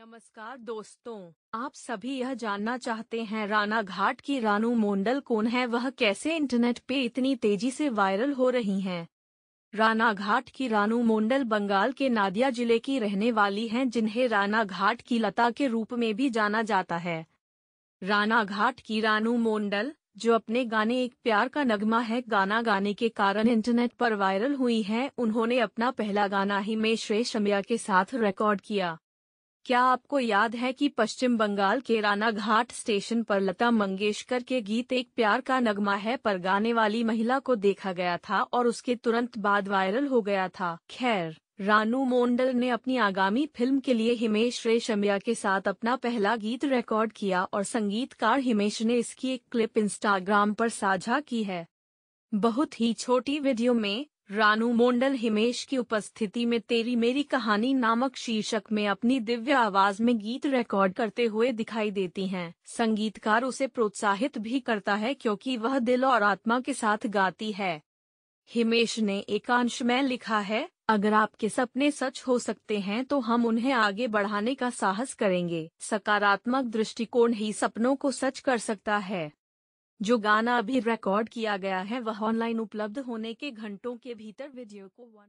नमस्कार दोस्तों आप सभी यह जानना चाहते हैं राना घाट की रानू मोंडल कौन है वह कैसे इंटरनेट पे इतनी तेजी से वायरल हो रही हैं राना घाट की रानू मोंडल बंगाल के नादिया जिले की रहने वाली हैं जिन्हें राना घाट की लता के रूप में भी जाना जाता है राना घाट की रानू मोंडल जो अपने गाने एक प्यार का नगमा है गाना गाने के कारण इंटरनेट पर वायरल हुई है उन्होंने अपना पहला गाना ही हिमेश रेशमिया के साथ रिकॉर्ड किया क्या आपको याद है कि पश्चिम बंगाल के राना घाट स्टेशन पर लता मंगेशकर के गीत एक प्यार का नगमा है पर गाने वाली महिला को देखा गया था और उसके तुरंत बाद वायरल हो गया था खैर रानू मोंडल ने अपनी आगामी फिल्म के लिए हिमेश रेशमिया के साथ अपना पहला गीत रिकॉर्ड किया और संगीतकार हिमेश ने इसकी एक क्लिप इंस्टाग्राम पर साझा की है बहुत ही छोटी वीडियो में रानू मोंडल हिमेश की उपस्थिति में तेरी मेरी कहानी नामक शीर्षक में अपनी दिव्य आवाज में गीत रिकॉर्ड करते हुए दिखाई देती हैं। संगीतकार उसे प्रोत्साहित भी करता है क्योंकि वह दिल और आत्मा के साथ गाती है हिमेश ने एकांश में लिखा है अगर आपके सपने सच हो सकते हैं तो हम उन्हें आगे बढ़ाने का साहस करेंगे सकारात्मक दृष्टिकोण ही सपनों को सच कर सकता है जो गाना अभी रिकॉर्ड किया गया है वह ऑनलाइन उपलब्ध होने के घंटों के भीतर वीडियो को वन